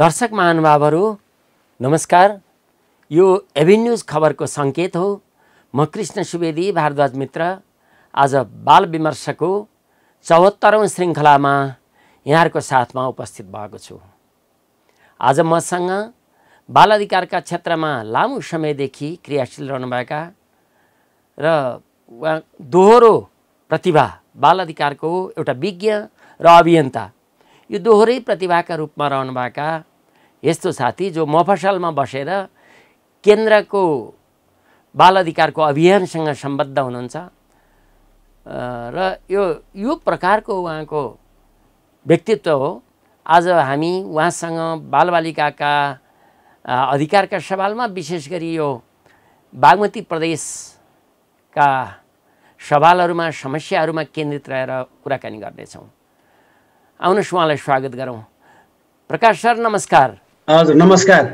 दर्शक महानुभावहरू नमस्कार यो एभेन्युज खबरको सङ्केत हो म कृष्ण सुवेदी भारद्वाज मित्र आज बाल विमर्शको चौहत्तरौँ श्रृङ्खलामा यहाँहरूको साथमा उपस्थित भएको छु आज मसँग बाल अधिकारका क्षेत्रमा लामो समयदेखि क्रियाशील रहनुभएका र दोहोरो प्रतिभा बाल अधिकारको एउटा विज्ञ र अभियन्ता यो दोहोरै प्रतिभाका रूपमा रहनुभएका यस्तो साथी जो मफसलमा बसेर केन्द्रको बाल अधिकारको अभियानसँग सम्बद्ध हुनुहुन्छ र यो यो प्रकारको उहाँको व्यक्तित्व हो आज हामी उहाँसँग बालबालिकाका अधिकारका सवालमा विशेष गरी यो बागमती प्रदेशका सवालहरूमा समस्याहरूमा केन्द्रित रहेर कुराकानी गर्नेछौँ आउनुहोस् उहाँलाई स्वागत गरौँ प्रकाश सर नमस्कार हजुर नमस्कार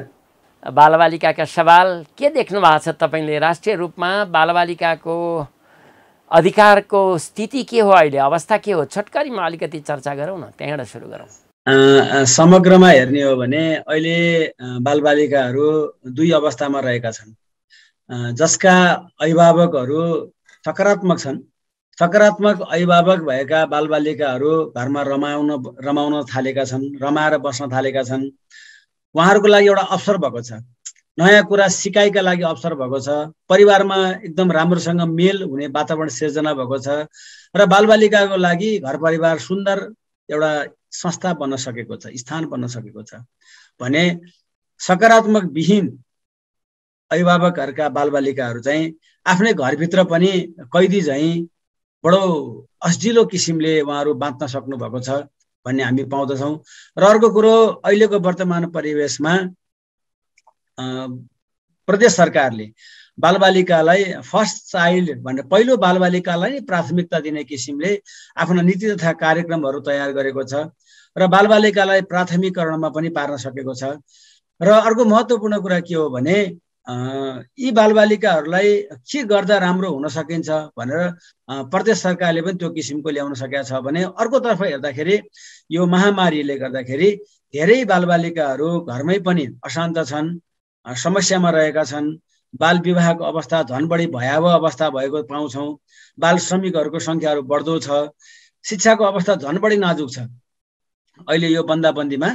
बालबालिकाका सवाल के देख्नु भएको छ तपाईँले राष्ट्रिय रूपमा बालबालिकाको अधिकारको स्थिति के हो अहिले अवस्था के हो छोटकरीमा अलिकति चर्चा गरौँ न त्यहाँबाट सुरु गरौँ समग्रमा हेर्ने हो भने अहिले बालबालिकाहरू दुई अवस्थामा रहेका छन् जसका अभिभावकहरू सकारात्मक छन् सकारात्मक अभिभावक भएका बालबालिकाहरू घरमा रमाउन रमाउन थालेका छन् रमाएर बस्न थालेका छन् उहाँहरूको लागि एउटा अवसर भएको छ नयाँ कुरा सिकाइका लागि अवसर भएको छ परिवारमा एकदम राम्रोसँग मेल हुने वातावरण सिर्जना भएको छ र बालबालिकाको लागि घर परिवार सुन्दर एउटा संस्था बन्न सकेको छ स्थान बन्न सकेको छ भने सकारात्मक विहीन अभिभावकहरूका बालबालिकाहरू चाहिँ आफ्नै घरभित्र पनि कैदी झैँ बडो अस्जिलो किसिमले उहाँहरू बाँच्न सक्नु भएको छ भन्ने हामी पाउँदछौँ र अर्को कुरो अहिलेको वर्तमान परिवेशमा प्रदेश सरकारले बालबालिकालाई फर्स्ट चाइल्ड भनेर पहिलो बालबालिकालाई प्राथमिकता दिने किसिमले आफ्नो नीति तथा कार्यक्रमहरू तयार गरेको छ र बालबालिकालाई प्राथमिकरणमा पनि पार्न सकेको छ र अर्को महत्त्वपूर्ण कुरा के हो भने यी बालबालिकाहरूलाई के गर्दा राम्रो हुन सकिन्छ भनेर प्रदेश सरकारले पनि त्यो किसिमको ल्याउन सकेका छ भने अर्कोतर्फ हेर्दाखेरि यो महामारीले गर्दाखेरि धेरै बालबालिकाहरू घरमै पनि अशान्त छन् समस्यामा रहेका छन् बाल विवाहको अवस्था झन् बढी भयावह अवस्था भएको पाउँछौँ बाल श्रमिकहरूको सङ्ख्याहरू बढ्दो छ शिक्षाको अवस्था झन् बढी नाजुक छ अहिले यो बन्दाबन्दीमा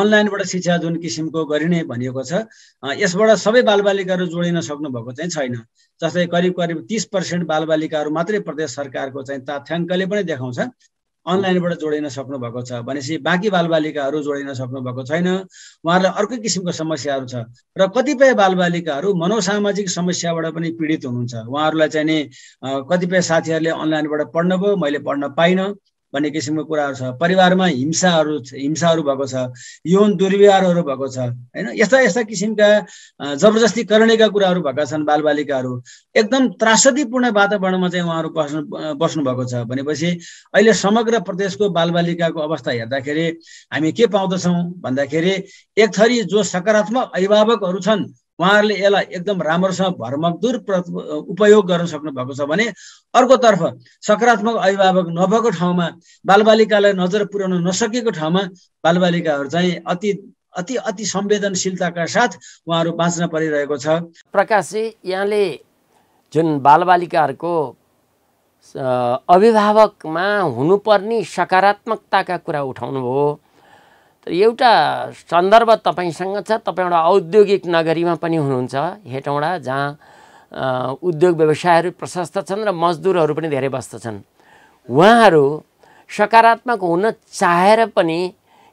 अनलाइनबाट शिक्षा जुन किसिमको गरिने भनिएको छ यसबाट सबै बालबालिकाहरू जोडिन सक्नुभएको चाहिँ छैन जस्तै करिब करिब तिस पर्सेन्ट बालबालिकाहरू मात्रै प्रदेश सरकारको चाहिँ तथ्याङ्कले पनि देखाउँछ अनलाइनबाट जोडिन सक्नुभएको छ भनेपछि बाँकी बालबालिकाहरू जोडिन भएको छैन उहाँहरूलाई अर्कै किसिमको समस्याहरू छ र कतिपय बालबालिकाहरू मनोसामाजिक समस्याबाट पनि पीडित हुनुहुन्छ उहाँहरूलाई चाहिँ नि कतिपय साथीहरूले अनलाइनबाट पढ्न भयो मैले पढ्न पाइनँ भन्ने किसिमको कुराहरू छ परिवारमा हिंसाहरू हिंसाहरू भएको छ यौन दुर्व्यवहारहरू भएको छ होइन यस्ता यस्ता किसिमका जबरजस्ती करणीका कुराहरू भएका छन् बालबालिकाहरू एकदम त्रासदीपूर्ण वातावरणमा चाहिँ उहाँहरू बस्नु बस्नु भएको छ भनेपछि अहिले समग्र प्रदेशको बालबालिकाको अवस्था हेर्दाखेरि हामी के पाउँदछौँ भन्दाखेरि एक थरी जो सकारात्मक अभिभावकहरू छन् उहाँहरूले यसलाई एकदम राम्रोसँग भरमकदुर उपयोग गर्न सक्नु भएको छ भने अर्कोतर्फ सकारात्मक अभिभावक नभएको ठाउँमा बालबालिकालाई नजर पुर्याउन नसकेको ठाउँमा बालबालिकाहरू चाहिँ अति अति अति संवेदनशीलताका साथ उहाँहरू बाँच्न परिरहेको छ प्रकाशजी यहाँले जुन बालबालिकाहरूको अभिभावकमा हुनुपर्ने सकारात्मकताका कुरा उठाउनुभयो तर एउटा सन्दर्भ तपाईँसँग छ तपाईँ एउटा औद्योगिक नगरीमा पनि हुनुहुन्छ हेटौँडा जहाँ उद्योग व्यवसायहरू प्रशस्त छन् र मजदुरहरू पनि धेरै बस्दछन् उहाँहरू सकारात्मक हुन चाहेर पनि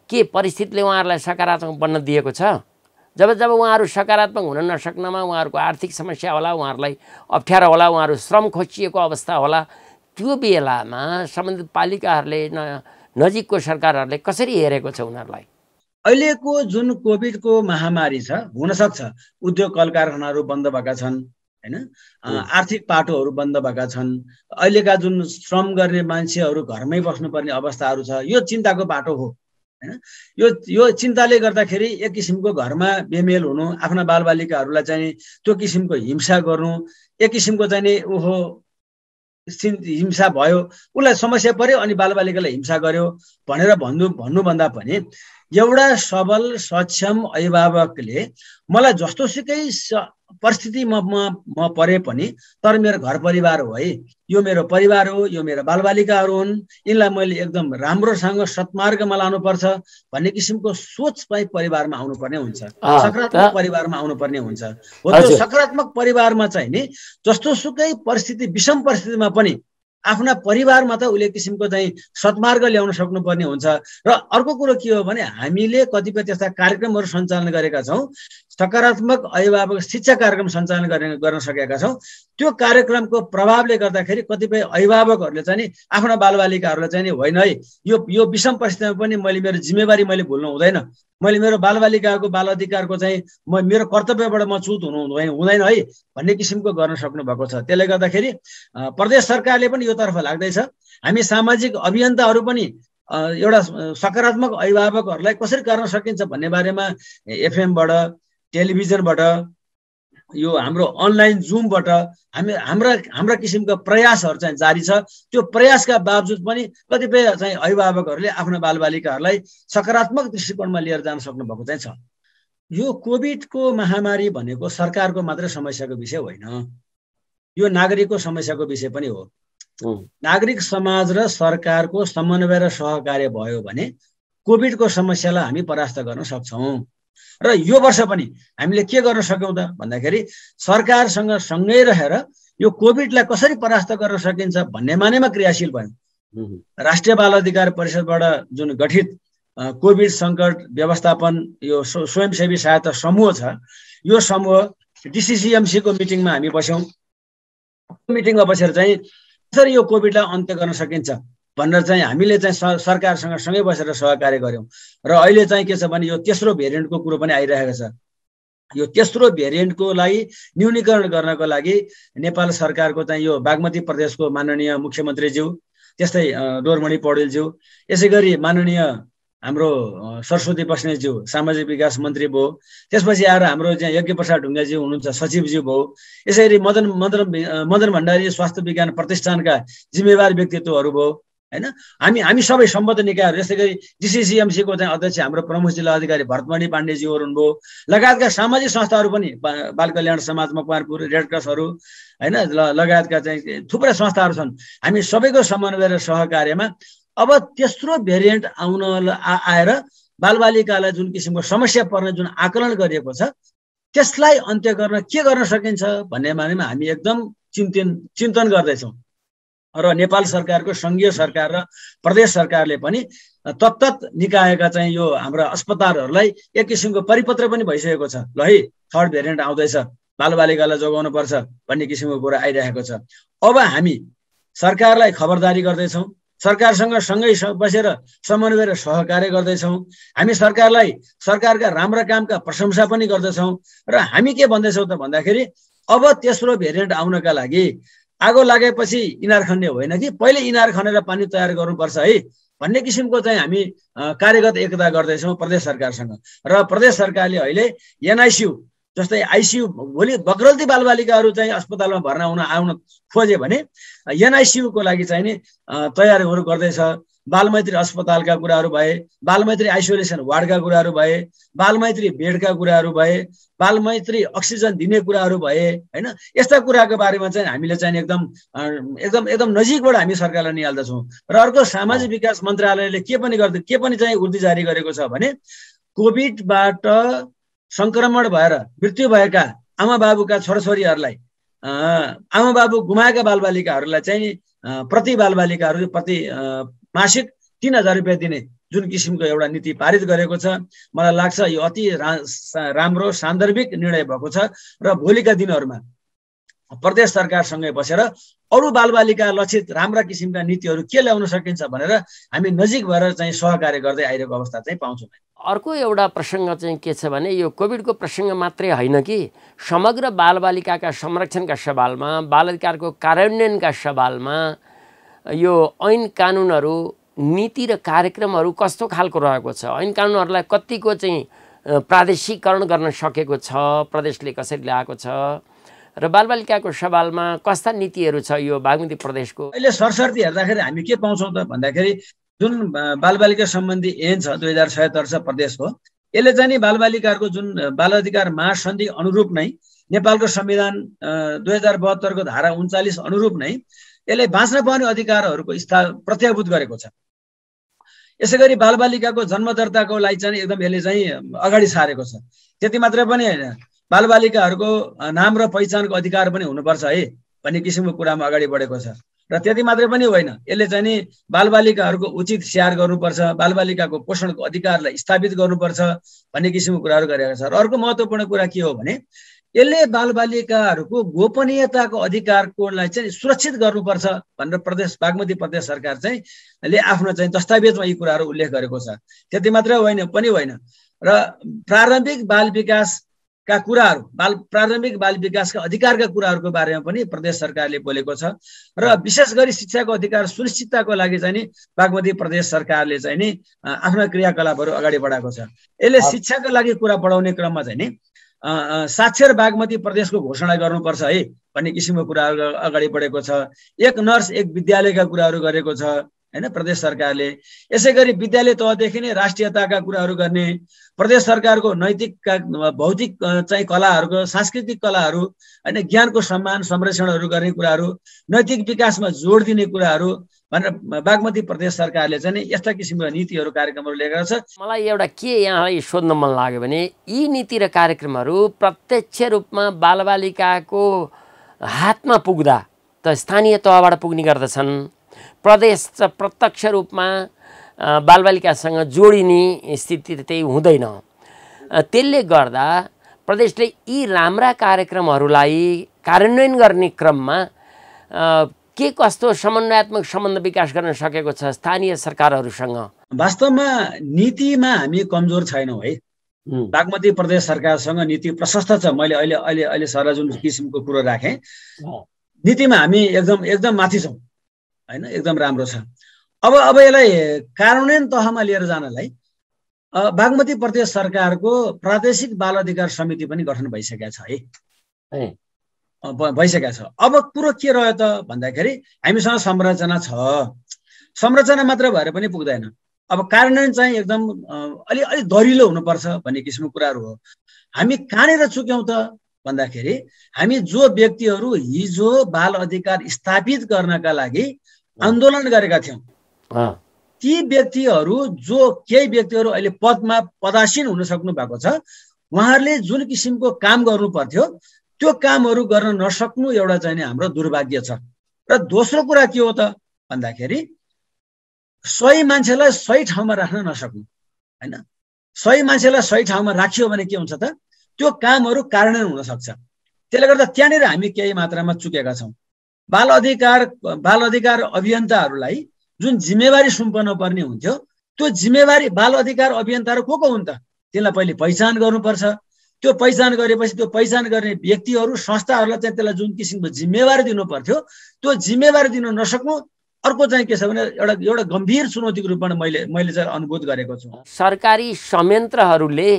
के परिस्थितिले उहाँहरूलाई सकारात्मक बन्न दिएको छ जब जब उहाँहरू सकारात्मक हुन नसक्नमा उहाँहरूको आर्थिक समस्या होला उहाँहरूलाई अप्ठ्यारो होला उहाँहरू श्रम खोचिएको अवस्था होला त्यो बेलामा सम्बन्धित पालिकाहरूले न नजिकको सरकारहरूले कसरी हेरेको छ उनीहरूलाई अहिलेको जुन कोभिडको महामारी छ हुनसक्छ उद्योग कल कारखानाहरू बन्द भएका छन् होइन आर्थिक पाटोहरू बन्द भएका छन् अहिलेका जुन श्रम गर्ने मान्छेहरू घरमै बस्नुपर्ने अवस्थाहरू छ यो चिन्ताको बाटो हो होइन यो यो चिन्ताले गर्दाखेरि एक किसिमको घरमा बेमेल हुनु आफ्ना बालबालिकाहरूलाई चाहिँ त्यो किसिमको हिंसा गर्नु एक किसिमको चाहिँ नि ओहो हिंसा भयो उसलाई समस्या पऱ्यो अनि बालबालिकालाई हिंसा गर्यो भनेर भन्नु भन्नुभन्दा पनि एउटा सबल सक्षम अभिभावकले मलाई जस्तोसुकै परिस्थिति म म परे पनि तर मेरो घर परिवार हो है यो मेरो परिवार हो यो मेरो बालबालिकाहरू हुन् यिनलाई मैले एकदम राम्रोसँग सत्मार्गमा लानुपर्छ भन्ने किसिमको सोच चाहिँ परिवारमा आउनुपर्ने हुन्छ सकारात्मक परिवारमा आउनुपर्ने हुन्छ हो त्यो सकारात्मक परिवारमा चाहिँ नि जस्तो सुकै परिस्थिति विषम परिस्थितिमा पनि आफ्ना परिवारमा त उसले किसिमको चाहिँ सत्मार्ग ल्याउन सक्नुपर्ने हुन्छ र अर्को कुरो के हो भने हामीले कतिपय त्यस्ता कार्यक्रमहरू सञ्चालन गरेका छौँ सकारात्मक अभिभावक शिक्षा कार्यक्रम सञ्चालन गर्ने गर्न सकेका छौँ त्यो कार्यक्रमको प्रभावले गर्दाखेरि कतिपय अभिभावकहरूले चाहिँ आफ्ना बालबालिकाहरूलाई चाहिँ होइन है यो यो विषम परिस्थितिमा पनि मैले मेरो जिम्मेवारी मैले भुल्नु हुँदैन मैले मेरो बालबालिकाको बाल अधिकारको चाहिँ म मेरो कर्तव्यबाट म चुत हुनु हुँदैन है भन्ने किसिमको गर्न सक्नु भएको छ त्यसले गर्दाखेरि प्रदेश सरकारले पनि यो योतर्फ लाग्दैछ हामी सामाजिक अभियन्ताहरू पनि एउटा सकारात्मक अभिभावकहरूलाई कसरी गर्न सकिन्छ भन्ने बारेमा एफएमबाट टेलिभिजनबाट यो हाम्रो अनलाइन जुमबाट हामी हाम्रा हाम्रा किसिमका प्रयासहरू चाहिँ जारी छ त्यो प्रयासका बावजुद पनि कतिपय चाहिँ अभिभावकहरूले आफ्ना बालबालिकाहरूलाई सकारात्मक दृष्टिकोणमा लिएर जान सक्नुभएको चाहिँ छ यो कोभिडको महामारी भनेको सरकारको मात्रै समस्याको विषय होइन यो नागरिकको समस्याको विषय पनि हो नागरिक समाज र सरकारको समन्वय र सहकार्य भयो भने कोभिडको समस्यालाई हामी परास्त गर्न सक्छौँ र यो वर्ष पनि हामीले के गर्न सक्यौँ त भन्दाखेरि सरकारसँग सँगै रहेर यो कोभिडलाई कसरी परास्त गर्न सकिन्छ भन्ने मानेमा क्रियाशील भयो राष्ट्रिय बाल अधिकार परिषदबाट जुन गठित कोभिड सङ्कट व्यवस्थापन यो स्वयंसेवी सहायता समूह छ यो समूह डिसिसिएमसीको मिटिङमा हामी बस्यौँ मिटिङमा बसेर चाहिँ कसरी यो कोभिडलाई अन्त्य गर्न सकिन्छ भनेर चाहिँ हामीले चाहिँ सरकारसँग सँगै बसेर सहकार्य गऱ्यौँ र अहिले चाहिँ के छ भने यो तेस्रो भेरिएन्टको कुरो पनि आइरहेको छ यो तेस्रो भेरिएन्टको लागि न्यूनीकरण गर्नको लागि नेपाल सरकारको चाहिँ यो बागमती प्रदेशको माननीय मुख्यमन्त्रीज्यू त्यस्तै डोरमणि पौडेलज्यू यसै गरी माननीय हाम्रो सरस्वती बस्नेज्यू सामाजिक विकास मन्त्री भयो त्यसपछि आएर हाम्रो चाहिँ यज्ञ प्रसाद ढुङ्गाज्यू हुनुहुन्छ सचिवज्यू भयो यसरी मदन मदन मदन भण्डारी स्वास्थ्य विज्ञान प्रतिष्ठानका जिम्मेवार व्यक्तित्वहरू भयो होइन हामी हामी सबै सम्बद्ध निकायहरू जस्तै गरी जिसिसिएमसीको चाहिँ अध्यक्ष हाम्रो प्रमुख जिल्ला अधिकारी भरतमणि पाण्डेजी हुनुभयो लगायतका सामाजिक संस्थाहरू पनि बाल कल्याण समाज मकवानपुर रेड क्रसहरू होइन लगायतका चाहिँ थुप्रै संस्थाहरू छन् हामी सबैको समन्वय र सहकार्यमा अब तेस्रो भेरिएन्ट आउन आएर बालबालिकालाई जुन किसिमको समस्या पर्ने जुन आकलन गरिएको छ त्यसलाई अन्त्य गर्न के गर्न सकिन्छ भन्ने बारेमा हामी एकदम चिन्तन चिन्तन गर्दैछौँ र नेपाल सरकारको सङ्घीय सरकार र प्रदेश सरकारले पनि तत्त निकायका चाहिँ यो हाम्रा अस्पतालहरूलाई एक किसिमको परिपत्र पनि भइसकेको छ ल है थर्ड भेरिएन्ट आउँदैछ बालबालिकालाई जोगाउनुपर्छ भन्ने किसिमको कुरा आइरहेको छ अब हामी सरकारलाई खबरदारी गर्दैछौँ सरकारसँग सँगै बसेर समन्वय र सहकार्य गर्दैछौँ हामी सरकारलाई सरकारका राम्रा कामका प्रशंसा पनि गर्दछौँ र हामी के भन्दैछौँ त भन्दाखेरि अब तेस्रो भेरिएन्ट आउनका लागि आगो लागेपछि इनार खन्ने होइन कि पहिले इनार खनेर पानी तयार गर्नुपर्छ है भन्ने किसिमको चाहिँ हामी कार्यगत एकता गर्दैछौँ प्रदेश सरकारसँग र प्रदेश सरकारले अहिले एनआइसियु जस्तै आइसियु भोलि बग्रल्ती बालबालिकाहरू चाहिँ अस्पतालमा भर्ना हुन आउन खोजे भने एनआइसियुको लागि चाहिँ नि तयारीहरू गर्दैछ बालमैत्री अस्पतालका कुराहरू भए बालमैत्री आइसोलेसन वार्डका कुराहरू भए बालमैत्री बेडका कुराहरू भए बालमैत्री अक्सिजन दिने कुराहरू भए होइन यस्ता कुराको बारेमा चाहिँ हामीले चाहिँ एकदम एकदम एकदम नजिकबाट हामी सरकारलाई निहाल्दछौँ र अर्को सामाजिक विकास मन्त्रालयले के पनि गर्दै के पनि चाहिँ उर्दी जारी गरेको छ भने कोभिडबाट सङ्क्रमण भएर मृत्यु भएका आमा बाबुका छोराछोरीहरूलाई आमा बाबु गुमाएका बालबालिकाहरूलाई चाहिँ प्रति बालबालिकाहरू प्रति मासिक तिन हजार रुपियाँ दिने जुन किसिमको एउटा नीति पारित गरेको छ मलाई लाग्छ यो अति राम्रो सान्दर्भिक निर्णय भएको छ र भोलिका दिनहरूमा प्रदेश सरकारसँगै बसेर अरू बालबालिका लक्षित राम्रा किसिमका नीतिहरू के ल्याउन सकिन्छ भनेर हामी नजिक भएर चाहिँ सहकार्य गर्दै आइरहेको अवस्था चाहिँ पाउँछौँ अर्को एउटा प्रसङ्ग चाहिँ के छ भने यो कोभिडको प्रसङ्ग मात्रै होइन कि समग्र बालबालिकाका संरक्षणका सवालमा बाल अधिकारको कार्यान्वयनका सवालमा यो ऐन कानुनहरू नीति र कार्यक्रमहरू कस्तो खालको रहेको छ ऐन कानुनहरूलाई कतिको चाहिँ प्रादेशिकरण गर्न सकेको छ प्रदेशले कसरी ल्याएको छ र बालबालिकाको सवालमा कस्ता नीतिहरू छ यो बागमती प्रदेशको अहिले सरसर्ती हेर्दाखेरि हामी के पाउँछौँ त भन्दाखेरि जुन बालबालिका सम्बन्धी एन छ दुई हजार छयत्तर छ प्रदेशको यसले चाहिँ नि बालबालिकाहरूको जुन बाल अधिकार महासन्धि अनुरूप नै नेपालको संविधान दुई हजार बहत्तरको धारा उन्चालिस अनुरूप नै यसले बाँच्न पाउने अधिकारहरूको स्था प्रत्याभूत गरेको छ यसै गरी बालबालिकाको जन्म दर्ताको लागि चाहिँ एकदम यसले चाहिँ अगाडि सारेको छ त्यति मात्र पनि होइन बालबालिकाहरूको नाम र पहिचानको अधिकार पनि हुनुपर्छ है भन्ने किसिमको कुरामा अगाडि बढेको छ र त्यति मात्रै पनि होइन यसले चाहिँ नि बालबालिकाहरूको उचित स्याहार गर्नुपर्छ बालबालिकाको पोषणको अधिकारलाई स्थापित गर्नुपर्छ भन्ने किसिमको कुराहरू गरेको छ र अर्को महत्त्वपूर्ण कुरा के हो भने यसले बालबालिकाहरूको गोपनीयताको अधिकारकोलाई चाहिँ सुरक्षित गर्नुपर्छ भनेर प्रदेश बागमती प्रदेश सरकार चाहिँ ले आफ्नो चाहिँ दस्तावेजमा यी कुराहरू उल्लेख गरेको छ त्यति मात्र होइन पनि होइन र प्रारम्भिक बाल विकासका कुराहरू बाल प्रारम्भिक बाल विकासका अधिकारका कुराहरूको बारेमा पनि प्रदेश सरकारले बोलेको छ र विशेष गरी शिक्षाको अधिकार सुनिश्चितताको लागि चाहिँ नि बागमती प्रदेश सरकारले चाहिँ नि आफ्ना क्रियाकलापहरू अगाडि बढाएको छ यसले शिक्षाको लागि कुरा बढाउने क्रममा चाहिँ नि साक्षर बागमती प्रदेशको घोषणा गर्नुपर्छ है भन्ने किसिमको कुराहरू अगाडि बढेको छ एक नर्स एक विद्यालयका कुराहरू गरेको छ होइन प्रदेश सरकारले यसै गरी विद्यालय तहदेखि नै राष्ट्रियताका कुराहरू गर्ने प्रदेश सरकारको नैतिक भौतिक चाहिँ कलाहरूको सांस्कृतिक कलाहरू होइन ज्ञानको सम्मान संरक्षणहरू गर्ने कुराहरू नैतिक विकासमा जोड दिने कुराहरू भनेर बागमती प्रदेश सरकारले चाहिँ यस्ता किसिमका नीतिहरू कार्यक्रमहरू लिएको छ मलाई एउटा के यहाँलाई सोध्न मन लाग्यो भने यी नीति र कार्यक्रमहरू प्रत्यक्ष रूपमा बालबालिकाको हातमा पुग्दा त स्थानीय तहबाट पुग्ने गर्दछन् प्रदेश प्रत्यक्ष रूपमा बालबालिकासँग जोडिने स्थिति त्यही हुँदैन त्यसले गर्दा प्रदेशले यी राम्रा कार्यक्रमहरूलाई कार्यान्वयन गर्ने क्रममा के कस्तो समन्वयात्मक सम्बन्ध विकास गर्न सकेको छ स्थानीय सरकारहरूसँग वास्तवमा नीतिमा हामी कमजोर छैनौँ है बागमती प्रदेश सरकारसँग नीति प्रशस्त छ मैले अहिले अहिले अहिले सर जुन किसिमको कुरो राखेँ नीतिमा हामी एकदम एकदम माथि छौँ होइन एकदम राम्रो छ अब अब यसलाई कार्यान्वयन तहमा लिएर जानलाई बागमती प्रदेश सरकारको प्रादेशिक बाल अधिकार समिति पनि गठन भइसकेको छ है भइसकेको छ अब कुरो के रह्यो त भन्दाखेरि हामीसँग संरचना छ संरचना मात्र भएर पनि पुग्दैन अब कार्यान्वयन चाहिँ एकदम अलि अलिक दरिलो हुनुपर्छ भन्ने किसिमको कुराहरू हो हामी कहाँनिर चुक्यौँ त भन्दाखेरि हामी जो व्यक्तिहरू हिजो बाल अधिकार स्थापित गर्नका लागि आन्दोलन गरेका थियौँ ती व्यक्तिहरू जो केही व्यक्तिहरू अहिले पदमा पदासीन हुन सक्नु भएको छ उहाँहरूले जुन किसिमको काम गर्नु पर्थ्यो त्यो कामहरू गर्न नसक्नु एउटा चाहिँ हाम्रो दुर्भाग्य छ र दोस्रो कुरा के हो त भन्दाखेरि सही मान्छेलाई सही ठाउँमा राख्न नसक्नु होइन सही मान्छेलाई सही ठाउँमा राखियो भने के हुन्छ त त्यो कामहरू कार्यान्वयन सक्छ त्यसले गर्दा त्यहाँनिर हामी केही मात्रामा चुकेका छौँ बाल अधिकार बाल अधिकार अभियन्ताहरूलाई जुन जिम्मेवारी सुम्पन पर्ने हुन्थ्यो त्यो जिम्मेवारी बाल अधिकार अभियन्ताहरू को को हुन् त त्यसलाई पहिले पहिचान गर्नुपर्छ त्यो पहिचान गरेपछि त्यो पहिचान गर्ने व्यक्तिहरू संस्थाहरूलाई चाहिँ त्यसलाई जुन किसिमको जिम्मेवारी दिनु पर्थ्यो त्यो जिम्मेवारी दिनु नसक्नु अर्को चाहिँ के छ भने एउटा एउटा गम्भीर चुनौतीको रूपमा मैले मैले चाहिँ अनुभूत गरेको छु सरकारी संयन्त्रहरूले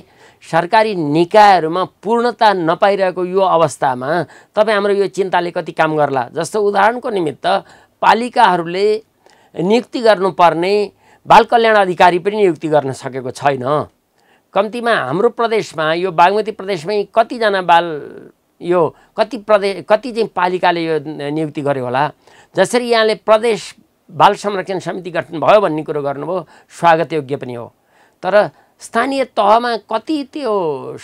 सरकारी निकायहरूमा पूर्णता नपाइरहेको यो अवस्थामा तपाईँ हाम्रो यो चिन्ताले कति काम गर्ला जस्तो उदाहरणको निमित्त पालिकाहरूले नियुक्ति गर्नुपर्ने बाल कल्याण अधिकारी पनि नियुक्ति गर्न सकेको छैन कम्तीमा हाम्रो प्रदेशमा यो बागमती प्रदेशमै कतिजना बाल यो कति प्रदेश कति चाहिँ पालिकाले यो नियुक्ति गर्यो होला जसरी यहाँले प्रदेश बाल संरक्षण समिति गठन भयो भन्ने कुरो गर्नुभयो स्वागतयोग्य पनि हो तर स्थानीय तहमा कति त्यो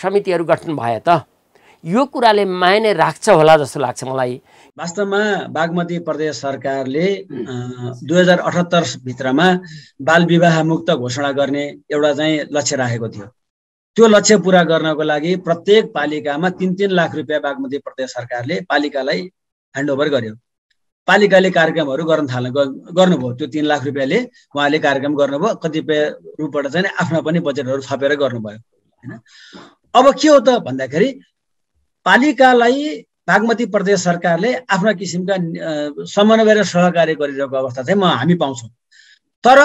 समितिहरू गठन भए त यो कुराले मायने राख्छ होला जस्तो लाग्छ मलाई वास्तवमा बागमती प्रदेश सरकारले दुई हजार अठहत्तर भित्रमा बाल विवाह मुक्त घोषणा गर्ने एउटा चाहिँ लक्ष्य राखेको थियो त्यो लक्ष्य पुरा गर्नको लागि प्रत्येक पालिकामा तिन तिन लाख रुपियाँ बागमती प्रदेश सरकारले पालिकालाई ह्यान्डओभर गर्यो पालिकाले कार्यक्रमहरू गर्न थाल्नु गर्नुभयो त्यो तिन लाख रुपियाँले उहाँले कार्यक्रम गर्नुभयो कतिपय रूपबाट चाहिँ आफ्ना पनि बजेटहरू थपेर गर्नुभयो होइन अब के हो त भन्दाखेरि पालिकालाई बागमती प्रदेश सरकारले आफ्ना किसिमका समन्वय र सहकार्य गरिरहेको अवस्था चाहिँ म हामी पाउँछौँ तर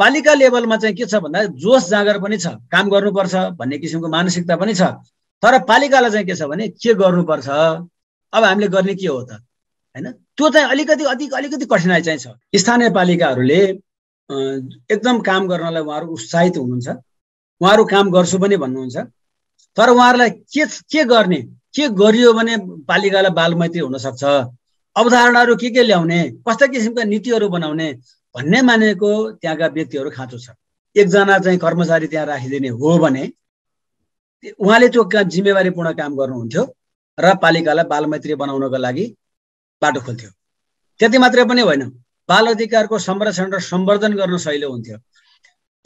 पालिका लेभलमा चाहिँ के छ भन्दा जोस जाँगर पनि छ काम गर्नुपर्छ भन्ने किसिमको मानसिकता पनि छ तर पालिकालाई चाहिँ के छ भने के गर्नुपर्छ अब हामीले गर्ने के हो त होइन त्यो चाहिँ अलिकति अधिक अलिकति कठिनाइ चाहिँ छ स्थानीय पालिकाहरूले एकदम काम गर्नलाई उहाँहरू उत्साहित हुनुहुन्छ उहाँहरू काम गर्छु पनि भन्नुहुन्छ तर उहाँहरूलाई के के गर्ने के गरियो भने पालिकालाई बालमैत्री हुनसक्छ अवधारणाहरू के के ल्याउने कस्ता किसिमका नीतिहरू बनाउने भन्ने मानेको त्यहाँका व्यक्तिहरू खाँचो छ एकजना चाहिँ कर्मचारी त्यहाँ राखिदिने हो भने उहाँले त्यो जिम्मेवारीपूर्ण काम गर्नुहुन्थ्यो र पालिकालाई बालमैत्री बनाउनको लागि बाटो खोल्थ्यो त्यति मात्रै पनि होइन बाल अधिकारको संरक्षण र सम्वर्धन गर्न सहिलो हुन्थ्यो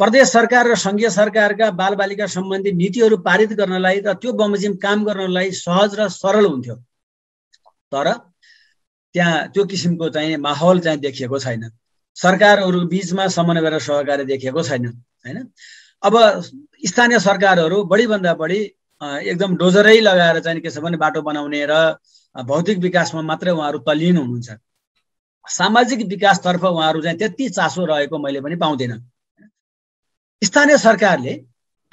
प्रदेश सरकार र सङ्घीय सरकारका बालबालिका सम्बन्धी नीतिहरू पारित गर्नलाई र त्यो बमोजिम काम गर्नलाई सहज र सरल हुन्थ्यो तर त्यहाँ त्यो किसिमको चाहिँ माहौल चाहिँ देखिएको छैन सरकारहरू बिचमा समन्वय र सहकार्य देखिएको छैन होइन अब स्थानीय सरकारहरू बढीभन्दा बढी एकदम डोजरै लगाएर चाहिँ के छ भने बाटो बनाउने र भौतिक विकासमा मात्रै उहाँहरू तल्लिन हुनुहुन्छ सामाजिक विकासतर्फ उहाँहरू चाहिँ त्यति चासो रहेको मैले पनि पाउँदिनँ स्थानीय सरकारले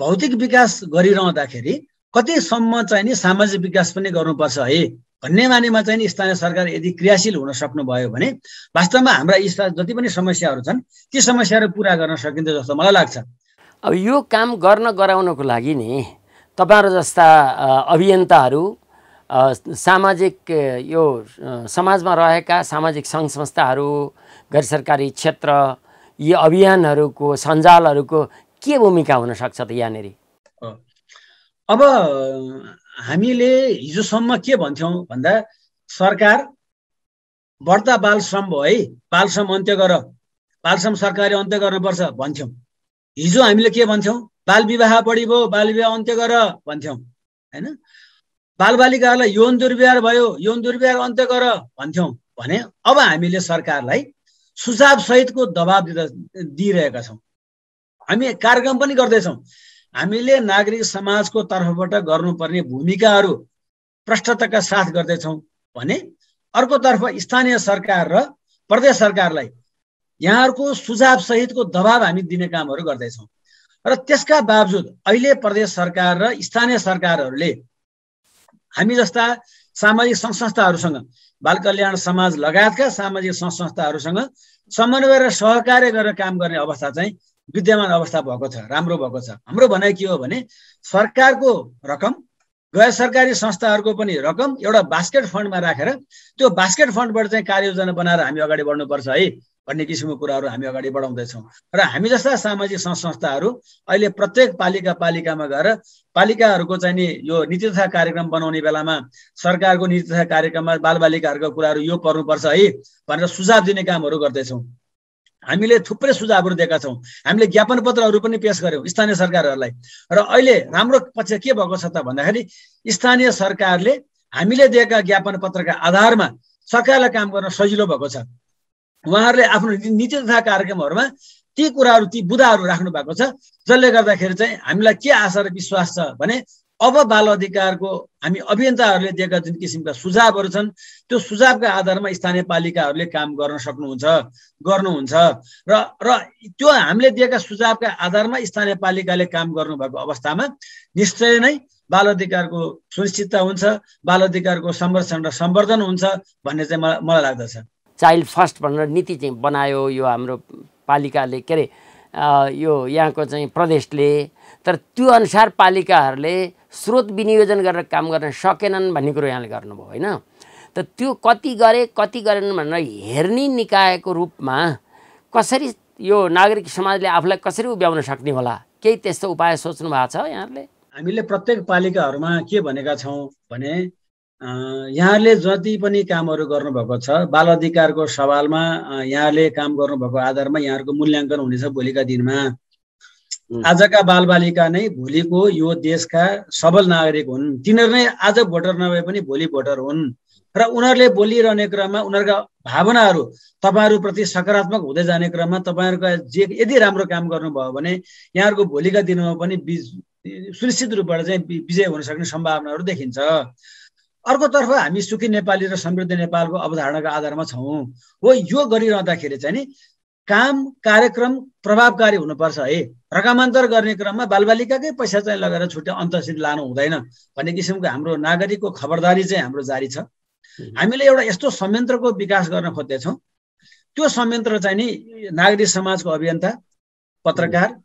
भौतिक विकास गरिरहँदाखेरि कतिसम्म चाहिँ नि सामाजिक विकास पनि गर्नुपर्छ है भन्ने मानेमा चाहिँ स्थानीय सरकार यदि क्रियाशील हुन सक्नुभयो भने वास्तवमा हाम्रा जति पनि समस्याहरू छन् ती समस्याहरू पुरा गर्न सकिन्छ जस्तो मलाई लाग्छ अब यो काम गर्न गराउनको लागि नि तपाईँहरू जस्ता अभियन्ताहरू सामाजिक यो समाजमा रहेका सामाजिक सङ्घ संस्थाहरू गैर सरकारी क्षेत्र यी अभियानहरूको सञ्जालहरूको के भूमिका हुनसक्छ त यहाँनिर अब हामीले हिजोसम्म के भन्थ्यौँ भन्दा सरकार बढ्दा बालश्रम भयो है बालश्रम अन्त्य गर बालश्रम सरकारले अन्त्य गर्नुपर्छ भन्थ्यौँ हिजो हामीले के भन्थ्यौँ बाल विवाह बढी भयो बाल विवाह अन्त्य गर भन्थ्यौँ होइन बालबालिकाहरूलाई यौन दुर्व्यवहार भयो यौन दुर्व्यवहार अन्त्य गर भन्थ्यौँ भने अब हामीले सरकारलाई सुझाव सहितको दबाब दिइरहेका छौँ हामी कार्यक्रम पनि गर्दैछौँ हामीले नागरिक समाजको तर्फबाट गर्नुपर्ने भूमिकाहरू प्रष्टताका साथ गर्दैछौँ भने अर्कोतर्फ स्थानीय सरकार र प्रदेश सरकारलाई यहाँहरूको सुझाव सहितको दबाब हामी दिने कामहरू गर्दैछौँ र त्यसका बावजुद अहिले प्रदेश सरकार र स्थानीय सरकारहरूले हामी जस्ता सामाजिक सङ्घ संस्थाहरूसँग बाल कल्याण समाज लगायतका सामाजिक सङ्घ संस्थाहरूसँग समन्वय र सहकार्य गरेर काम गर्ने अवस्था चाहिँ विद्यमान अवस्था भएको छ राम्रो भएको छ हाम्रो भनाइ के हो भने सरकारको रकम गैर सरकारी संस्थाहरूको पनि रकम एउटा बास्केट फन्डमा राखेर त्यो बास्केट फन्डबाट चाहिँ कार्ययोजना बनाएर हामी अगाडि बढ्नुपर्छ है भन्ने किसिमको कुराहरू हामी अगाडि बढाउँदैछौँ र हामी जस्ता सामाजिक संस्थाहरू अहिले प्रत्येक पालिका पालिकामा गएर पालिकाहरूको चाहिँ नि यो नीति तथा कार्यक्रम बनाउने बेलामा सरकारको नीति तथा कार्यक्रममा बालबालिकाहरूको कुराहरू यो गर्नुपर्छ है भनेर सुझाव दिने कामहरू गर्दैछौँ हामीले थुप्रै सुझावहरू दिएका छौँ हामीले ज्ञापन पत्रहरू पनि पेस गऱ्यौँ स्थानीय सरकारहरूलाई र अहिले राम्रो पक्ष के भएको छ त भन्दाखेरि स्थानीय सरकारले हामीले दिएका ज्ञापन पत्रका आधारमा सरकारलाई काम गर्न सजिलो भएको छ उहाँहरूले आफ्नो नीति तथा कार्यक्रमहरूमा ती कुराहरू ती बुदाहरू राख्नु भएको छ जसले गर्दाखेरि चाहिँ हामीलाई के आशा र विश्वास छ भने अब बाल अधिकारको हामी अभियन्ताहरूले दिएका जुन किसिमका सुझावहरू छन् त्यो सुझावका आधारमा स्थानीय पालिकाहरूले काम गर्न सक्नुहुन्छ गर्नुहुन्छ र र त्यो हामीले दिएका सुझावका आधारमा स्थानीय पालिकाले काम गर्नुभएको अवस्थामा निश्चय नै बाल अधिकारको सुनिश्चितता हुन्छ बाल अधिकारको संरक्षण र सम्वर्धन हुन्छ भन्ने चाहिँ मलाई मलाई लाग्दछ चाइल्ड फर्स्ट भनेर नीति चाहिँ बनायो यो हाम्रो पालिकाले के अरे यो यहाँको चाहिँ प्रदेशले तर त्यो अनुसार पालिकाहरूले स्रोत विनियोजन गरेर काम गर्न सकेनन् भन्ने कुरो यहाँले गर्नुभयो होइन त त्यो कति गरे कति गरेन भनेर हेर्ने निकायको रूपमा कसरी यो नागरिक समाजले आफूलाई कसरी उभ्याउन सक्ने होला केही त्यस्तो उपाय सोच्नु भएको छ यहाँहरूले हामीले प्रत्येक पालिकाहरूमा के भनेका छौँ भने यहाँहरूले जति पनि कामहरू गर्नुभएको छ बाल अधिकारको सवालमा यहाँहरूले काम गर्नुभएको आधारमा यहाँहरूको मूल्याङ्कन हुनेछ भोलिका दिनमा आजका बालबालिका नै भोलिको यो देशका सबल नागरिक हुन् तिनीहरू नै आज भोटर नभए पनि भोलि भोटर हुन् र उनीहरूले बोलिरहने क्रममा उनीहरूका भावनाहरू तपाईँहरूप्रति सकारात्मक हुँदै जाने क्रममा तपाईँहरूका जे यदि राम्रो काम गर्नुभयो भने यहाँहरूको भोलिका दिनमा पनि बिज सुनिश्चित रूपबाट चाहिँ विजय हुन सक्ने सम्भावनाहरू देखिन्छ अर्कोतर्फ हामी सुखी नेपाली र समृद्ध नेपालको अवधारणाको आधारमा छौँ हो यो गरिरहँदाखेरि चाहिँ नि काम कार्यक्रम प्रभावकारी हुनुपर्छ है रकमान्तर गर्ने क्रममा बालबालिकाकै पैसा चाहिँ लगेर छुट्टै अन्तसित लानु हुँदैन भन्ने किसिमको हाम्रो नागरिकको खबरदारी चाहिँ हाम्रो जारी छ हामीले एउटा यस्तो संयन्त्रको विकास गर्न खोज्दैछौँ त्यो संयन्त्र चाहिँ नि नागरिक समाजको अभियन्ता पत्रकार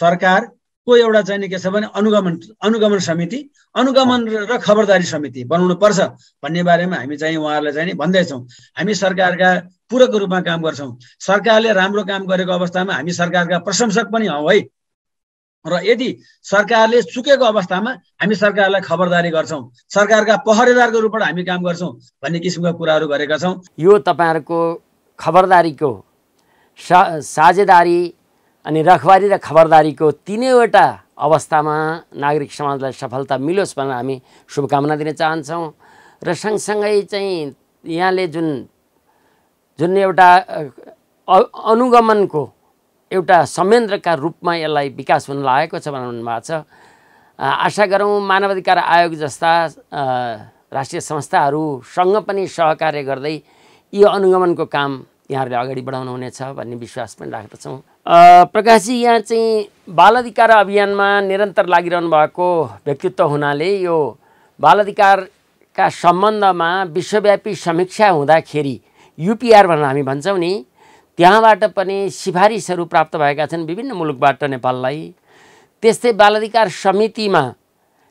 सरकार को एउटा चाहिँ के छ भने अनुगमन अनुगमन समिति अनुगमन र खबरदारी समिति बनाउनु पर्छ भन्ने बारेमा हामी चाहिँ उहाँहरूलाई चाहिँ भन्दैछौँ हामी सरकारका पूरकको रूपमा काम गर्छौँ सरकारले राम्रो काम गरेको अवस्थामा हामी सरकारका प्रशंसक पनि हौ है र यदि सरकारले चुकेको अवस्थामा हामी सरकारलाई खबरदारी गर्छौँ सरकारका पहरेदारको रूपमा हामी काम गर्छौँ भन्ने किसिमका कुराहरू गरेका छौँ यो तपाईँहरूको खबरदारीको साझेदारी अनि रखबारी र खबरदारीको तिनैवटा अवस्थामा नागरिक समाजलाई सफलता मिलोस् भनेर हामी शुभकामना दिन चाहन्छौँ र सँगसँगै चाहिँ यहाँले जुन जुन एउटा अनुगमनको एउटा संयन्त्रका रूपमा यसलाई विकास हुन लागेको छ भएको छ आशा गरौँ मानवाधिकार आयोग जस्ता राष्ट्रिय संस्थाहरूसँग पनि सहकार्य गर्दै यो अनुगमनको काम यहाँहरूले अगाडि बढाउनु हुनेछ भन्ने विश्वास पनि राख्दछौँ प्रकाशजी यहाँ चाहिँ बाल अधिकार अभियानमा निरन्तर लागिरहनु भएको व्यक्तित्व हुनाले यो बाल अधिकारका सम्बन्धमा विश्वव्यापी समीक्षा हुँदाखेरि युपिआर भनेर हामी भन्छौँ नि त्यहाँबाट पनि सिफारिसहरू प्राप्त भएका छन् विभिन्न मुलुकबाट नेपाललाई त्यस्तै बाल अधिकार समितिमा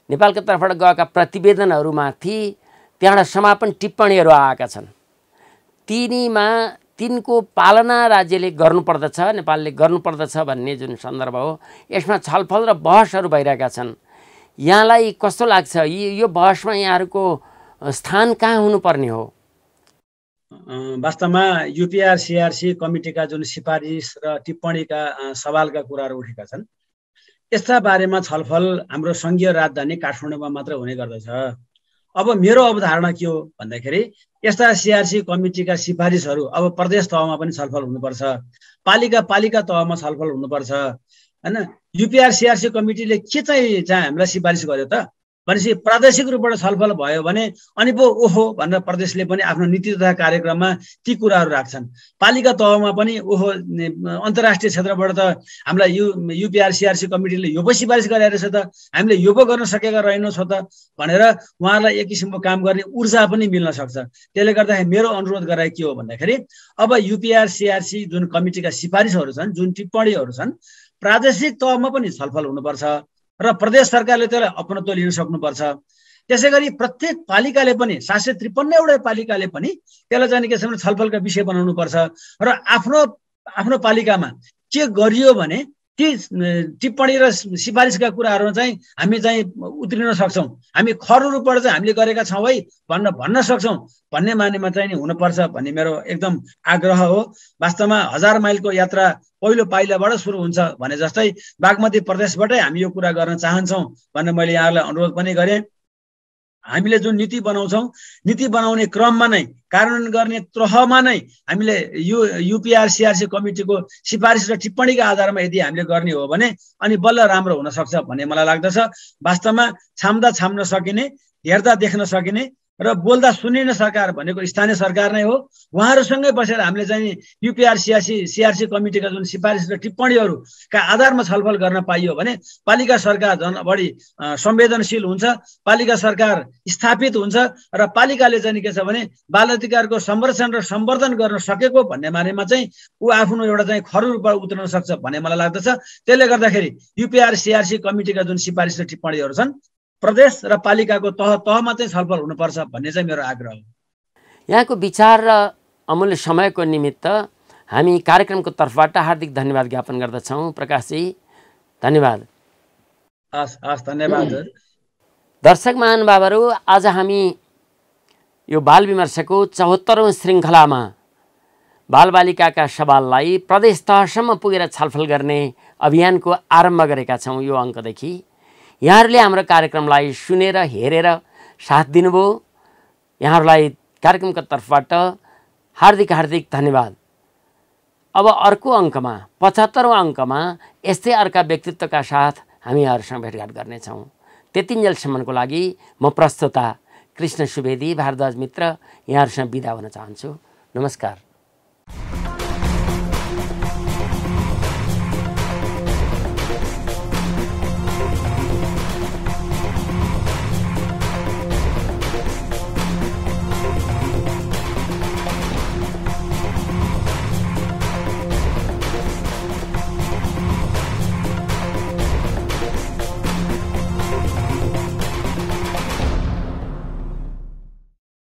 नेपालको तर्फबाट गएका प्रतिवेदनहरूमाथि त्यहाँबाट समापन टिप्पणीहरू आएका छन् तिनीमा तिनको पालना राज्यले गर्नुपर्दछ नेपालले गर्नुपर्दछ भन्ने जुन सन्दर्भ हो यसमा छलफल र बहसहरू भइरहेका छन् यहाँलाई कस्तो लाग्छ यो बहसमा यहाँहरूको स्थान कहाँ हुनुपर्ने हो वास्तवमा युपिआर सिआरसी कमिटीका जुन सिफारिस र टिप्पणीका सवालका कुराहरू उठेका छन् यस्ता बारेमा छलफल हाम्रो सङ्घीय राजधानी काठमाडौँमा मात्र हुने गर्दछ अब मेरो अवधारणा के हो भन्दाखेरि यस्ता सिआरसी कमिटीका सिफारिसहरू अब प्रदेश तहमा पनि छलफल हुनुपर्छ पालिका पालिका तहमा छलफल हुनुपर्छ होइन युपिआर सिआरसी कमिटीले के चाहिँ चाहिँ हामीलाई सिफारिस गर्यो त भनेपछि प्रादेशिक रूपबाट छलफल भयो भने अनि पो ओहो भनेर प्रदेशले पनि आफ्नो नीति तथा कार्यक्रममा ती कुराहरू राख्छन् पालिका तहमा पनि ओहो अन्तर्राष्ट्रिय क्षेत्रबाट त हामीलाई यु युपिआरसिआरसी कमिटीले यो पो सिफारिस गरेर छ त हामीले यो पो गर्न सकेका छ त भनेर उहाँहरूलाई एक किसिमको काम गर्ने ऊर्जा पनि मिल्न सक्छ त्यसले गर्दाखेरि मेरो अनुरोध गराए के हो भन्दाखेरि अब युपिआरसिआरसी जुन कमिटीका सिफारिसहरू छन् जुन टिप्पणीहरू छन् प्रादेशिक तहमा पनि छलफल हुनुपर्छ र प्रदेश सरकारले त्यसलाई अपनत्व लिन सक्नुपर्छ त्यसै गरी प्रत्येक पालिकाले पनि सात सय त्रिपन्नवटै पालिकाले पनि त्यसलाई चाहिँ के छ भने छलफलका विषय बनाउनुपर्छ र आफ्नो आफ्नो पालिकामा के गरियो भने ती टिप्पणी र सिफारिसका कुराहरूमा चाहिँ हामी चाहिँ उत्रिन सक्छौँ हामी खर रूपबाट चाहिँ हामीले गरेका छौँ है भन्न भन्न सक्छौँ भन्ने मानेमा चाहिँ नि हुनुपर्छ भन्ने मेरो एकदम आग्रह हो वास्तवमा हजार माइलको यात्रा पहिलो पाइलाबाट सुरु हुन्छ भने जस्तै बागमती प्रदेशबाटै हामी यो कुरा गर्न चाहन्छौँ भनेर मैले यहाँहरूलाई अनुरोध पनि गरेँ हामीले जुन नीति बनाउँछौँ नीति बनाउने क्रममा नै कार्यान्वयन गर्ने तहमा नै हामीले यु युपिआर सिआरसी कमिटीको सिफारिस र टिप्पणीका आधारमा यदि हामीले गर्ने हो भने अनि बल्ल राम्रो हुनसक्छ भन्ने मलाई लाग्दछ वास्तवमा छाम्दा छाम्न सकिने हेर्दा देख्न सकिने र बोल्दा सुनिन सरकार भनेको स्थानीय सरकार नै हो उहाँहरूसँगै बसेर हामीले चाहिँ युपिआर सिआरसी सिआरसी कमिटीका जुन सिफारिस र टिप्पणीहरूका आधारमा छलफल गर्न पाइयो भने पालिका सरकार झन् बढी संवेदनशील हुन्छ पालिका सरकार स्थापित हुन्छ र पालिकाले चाहिँ के छ भने बाल अधिकारको संरक्षण र सम्वर्धन गर्न सकेको भन्ने बारेमा चाहिँ ऊ आफ्नो एउटा चाहिँ खरु रूपमा उत्रन सक्छ भन्ने मलाई लाग्दछ त्यसले गर्दाखेरि युपिआर सिआरसी कमिटीका जुन सिफारिस र टिप्पणीहरू छन् प्रदेश र पालिकाको तह तहमा चाहिँ छलफल हुनुपर्छ भन्ने चाहिँ मेरो आग्रह हो यहाँको विचार र अमूल्य समयको निमित्त हामी कार्यक्रमको तर्फबाट हार्दिक धन्यवाद ज्ञापन गर्दछौँ प्रकाशजी धन्यवाद हस् हस् धन्यवाद दर्शक महानुभावहरू आज हामी यो बाल विमर्शको चौहत्तरौँ श्रृङ्खलामा बालबालिकाका सवाललाई प्रदेश तहसम्म पुगेर छलफल गर्ने अभियानको आरम्भ गरेका छौँ यो अङ्कदेखि यहाँहरूले हाम्रो कार्यक्रमलाई सुनेर हेरेर साथ दिनुभयो यहाँहरूलाई कार्यक्रमको तर्फबाट हार्दिक हार्दिक धन्यवाद अब अर्को अङ्कमा पचहत्तरौँ अङ्कमा यस्तै अर्का व्यक्तित्वका साथ हामी भेटघाट गर्नेछौँ त्यति लागि म प्रस्तुता कृष्ण सुवेदी भारद्वाज मित्र यहाँहरूसँग बिदा हुन चाहन्छु नमस्कार